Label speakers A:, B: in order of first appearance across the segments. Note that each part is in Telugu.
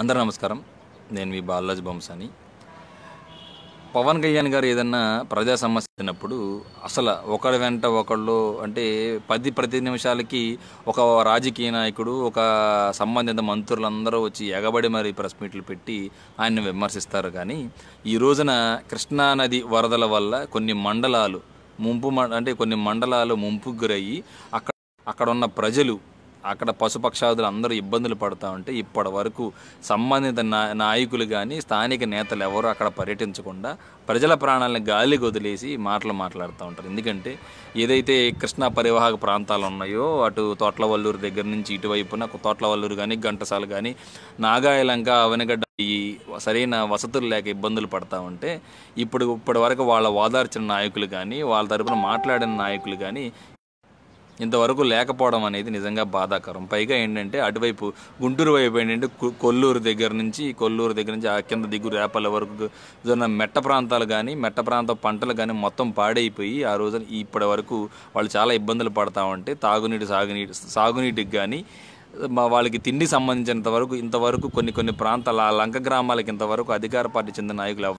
A: అందరూ నమస్కారం నేను మీ బాలరాజ్ బొంసాని పవన్ కళ్యాణ్ గారు ఏదన్నా ప్రజా సమస్య అయినప్పుడు అసలు ఒకరి వెంట ఒకళ్ళు అంటే పది ప్రతి నిమిషాలకి ఒక రాజకీయ నాయకుడు ఒక సంబంధిత మంత్రులందరూ వచ్చి ఎగబడి మరి ప్రెస్ మీట్లు పెట్టి ఆయన్ని విమర్శిస్తారు కానీ ఈ రోజున కృష్ణానది వరదల వల్ల కొన్ని మండలాలు ముంపు అంటే కొన్ని మండలాలు ముంపుకు గురయ్యి అక్కడ అక్కడ ఉన్న ప్రజలు అక్కడ పశుపక్షాదులు అందరూ ఇబ్బందులు పడుతూ ఉంటే ఇప్పటి వరకు సంబంధిత నాయకులు కానీ స్థానిక నేతలు ఎవరు అక్కడ పర్యటించకుండా ప్రజల ప్రాణాలను గాలికి వదిలేసి మాటలు మాట్లాడుతూ ఉంటారు ఎందుకంటే ఏదైతే కృష్ణా పరివాహక ప్రాంతాలు ఉన్నాయో అటు తోట్లవల్లూరు దగ్గర నుంచి ఇటువైపున తోట్లవల్లూరు కానీ ఘంటసాలు కానీ నాగాయలంక అవనగడ్డ ఈ సరైన వసతులు లేక ఇబ్బందులు పడతా ఉంటే ఇప్పుడు ఇప్పటి వరకు వాళ్ళ వాదార్చిన నాయకులు కానీ వాళ్ళ తరపున మాట్లాడిన నాయకులు కానీ ఇంతవరకు లేకపోవడం అనేది నిజంగా బాధాకరం పైగా ఏంటంటే అటువైపు గుంటూరు వైపు ఏంటంటే కొల్లూరు దగ్గర నుంచి కొల్లూరు దగ్గర నుంచి ఆ కింద దిగురు రేపల వరకు జరిగిన మెట్ట ప్రాంతాలు కానీ మెట్ట ప్రాంత పంటలు కానీ మొత్తం పాడైపోయి ఆ రోజున ఇప్పటి వరకు వాళ్ళు చాలా ఇబ్బందులు పడతా ఉంటే తాగునీటి సాగునీటి సాగునీటికి కానీ వాళ్ళకి తిండి సంబంధించినంత వరకు ఇంతవరకు కొన్ని కొన్ని ప్రాంతాల లంక గ్రామాలకు ఇంతవరకు అధికార పార్టీ చెందిన నాయకులు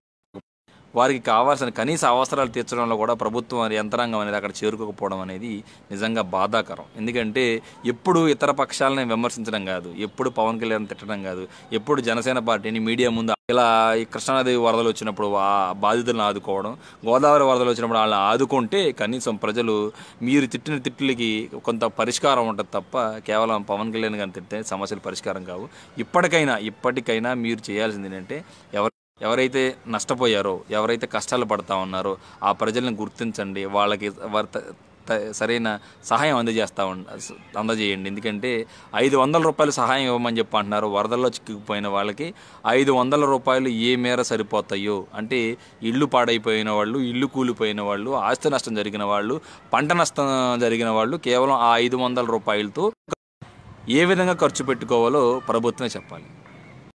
A: వారికి కావాల్సిన కనీస అవసరాలు తీర్చడంలో కూడా ప్రభుత్వం యంత్రాంగం అనేది అక్కడ చేరుకోకపోవడం అనేది నిజంగా బాధాకరం ఎందుకంటే ఎప్పుడు ఇతర పక్షాలని విమర్శించడం కాదు ఎప్పుడు పవన్ కళ్యాణ్ తిట్టడం కాదు ఎప్పుడు జనసేన పార్టీని మీడియా ముందు ఇలా ఈ కృష్ణానదేవి వరదలు వచ్చినప్పుడు ఆ బాధితులను ఆదుకోవడం గోదావరి వరదలు వచ్చినప్పుడు వాళ్ళని ఆదుకుంటే కనీసం ప్రజలు మీరు తిట్టిన తిట్టులకి కొంత పరిష్కారం ఉంటుంది తప్ప కేవలం పవన్ కళ్యాణ్ గారిని తిట్టే సమస్యలు పరిష్కారం కావు ఇప్పటికైనా ఇప్పటికైనా మీరు చేయాల్సింది ఏంటంటే ఎవరు ఎవరైతే నష్టపోయారో ఎవరైతే కష్టాలు పడతా ఉన్నారో ఆ ప్రజలను గుర్తించండి వాళ్ళకి వారి సరైన సహాయం అందజేస్తా అందజేయండి ఎందుకంటే ఐదు వందల రూపాయలు సహాయం ఇవ్వమని చెప్పి అంటున్నారు వరదల్లో చిక్కుపోయిన వాళ్ళకి ఐదు వందల రూపాయలు ఏ మేర సరిపోతాయో అంటే ఇళ్ళు పాడైపోయిన వాళ్ళు ఇల్లు కూలిపోయిన వాళ్ళు ఆస్తి నష్టం జరిగిన వాళ్ళు పంట నష్టం జరిగిన వాళ్ళు కేవలం ఆ ఐదు వందల రూపాయలతో ఏ విధంగా ఖర్చు పెట్టుకోవాలో ప్రభుత్వమే చెప్పాలి